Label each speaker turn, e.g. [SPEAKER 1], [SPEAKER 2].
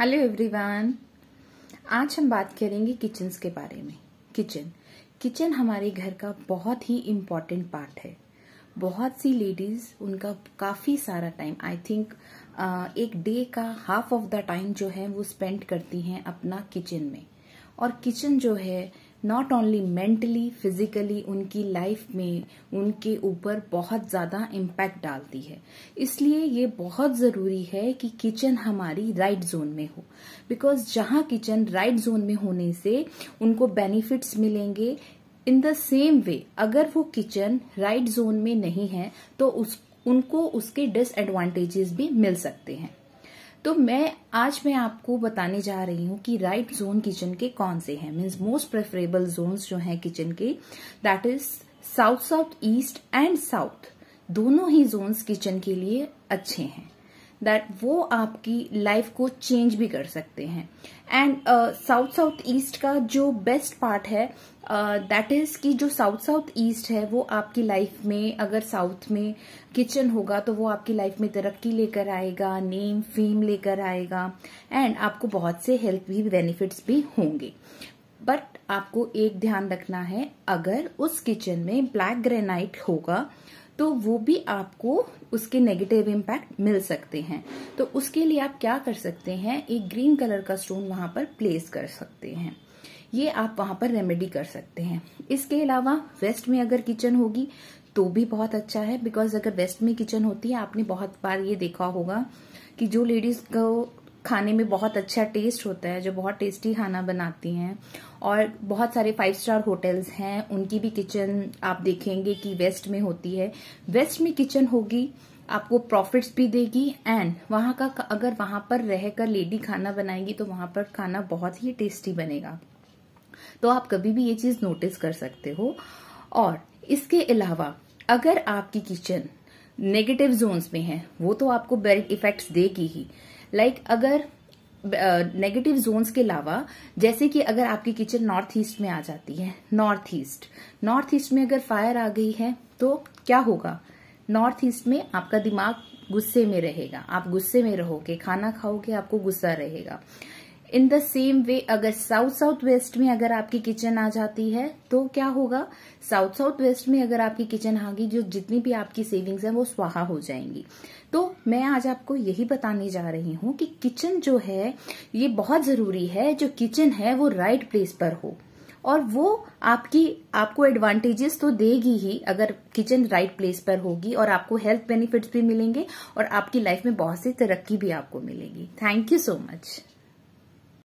[SPEAKER 1] hello everyone आज हम बात करेंगे किचन्स के बारे में किचन किचन हमारे घर का बहुत ही इम्पोर्टेंट पार्ट है बहुत सी लेडीज उनका काफ़ी सारा टाइम आई थिंक एक डे का हाफ ऑफ द टाइम जो है वो स्पेंड करती हैं अपना किचन में और किचन जो है नॉट ओनली मेंटली फिजिकली उनकी लाइफ में उनके ऊपर बहुत ज़्यादा इम्पैक्ट डालती है इसलिए ये बहुत ज़रूरी है कि किचन हमारी राइट जोन में हो बिकॉज जहां किचन राइट जोन में होने से उनको बेनिफिट्स मिलेंगे इन द सेम वे अगर वो किचन राइट जोन में नहीं है तो उस उनको उसके डिसएडवांटेजेस भी मिल सकते हैं तो मैं आज मैं आपको बताने जा रही हूँ कि राइट जोन किचन के कौन से हैं मीन्स मोस्ट प्रेफरेबल जोन्स जो हैं किचन के that is south south east and south दोनों ही जोन्स किचन के लिए अच्छे हैं दैट वो आपकी लाइफ को चेंज भी कर सकते हैं एंड साउथ साउथ ईस्ट का जो बेस्ट पार्ट है दैट uh, इज कि जो साउथ साउथ ईस्ट है वो आपकी लाइफ में अगर साउथ में किचन होगा तो वो आपकी लाइफ में तरक्की लेकर आएगा नेम फेम लेकर आएगा एंड आपको बहुत से हेल्थ भी बेनिफिट्स भी होंगे बट आपको एक ध्यान रखना है अगर उस किचन में ब्लैक ग्रेनाइट होगा तो वो भी आपको उसके नेगेटिव इम्पैक्ट मिल सकते हैं तो उसके लिए आप क्या कर सकते हैं एक ग्रीन कलर का स्टोन वहां पर प्लेस कर सकते हैं ये आप वहां पर रेमेडी कर सकते हैं इसके अलावा वेस्ट में अगर किचन होगी तो भी बहुत अच्छा है बिकॉज अगर वेस्ट में किचन होती है आपने बहुत बार ये देखा होगा कि जो लेडीज को खाने में बहुत अच्छा टेस्ट होता है जो बहुत टेस्टी खाना बनाती हैं और बहुत सारे फाइव स्टार होटल्स हैं उनकी भी किचन आप देखेंगे कि वेस्ट में होती है वेस्ट में किचन होगी आपको प्रॉफिट्स भी देगी एंड वहां का अगर वहां पर रहकर लेडी खाना बनाएगी तो वहां पर खाना बहुत ही टेस्टी बनेगा तो आप कभी भी ये चीज़ नोटिस कर सकते हो और इसके अलावा अगर आपकी किचन नेगेटिव जोन्स में है वो तो आपको बेल्ट इफेक्ट्स देगी ही लाइक like, अगर नेगेटिव जोन्स के अलावा जैसे कि अगर आपकी किचन नॉर्थ ईस्ट में आ जाती है नॉर्थ ईस्ट नॉर्थ ईस्ट में अगर फायर आ गई है तो क्या होगा नॉर्थ ईस्ट में आपका दिमाग गुस्से में रहेगा आप गुस्से में रहोगे खाना खाओगे आपको गुस्सा रहेगा इन द सेम वे अगर साउथ साउथ वेस्ट में अगर आपकी किचन आ जाती है तो क्या होगा साउथ साउथ वेस्ट में अगर आपकी किचन आ गई जो जितनी भी आपकी सेविंग्स हैं वो स्वाहा हो जाएंगी तो मैं आज आपको यही बताने जा रही हूं कि किचन जो है ये बहुत जरूरी है जो किचन है वो राइट प्लेस पर हो और वो आपकी आपको एडवांटेजेस तो देगी ही अगर किचन राइट प्लेस पर होगी और आपको हेल्थ बेनिफिट्स भी मिलेंगे और आपकी लाइफ में बहुत सी तरक्की भी आपको मिलेगी थैंक यू सो मच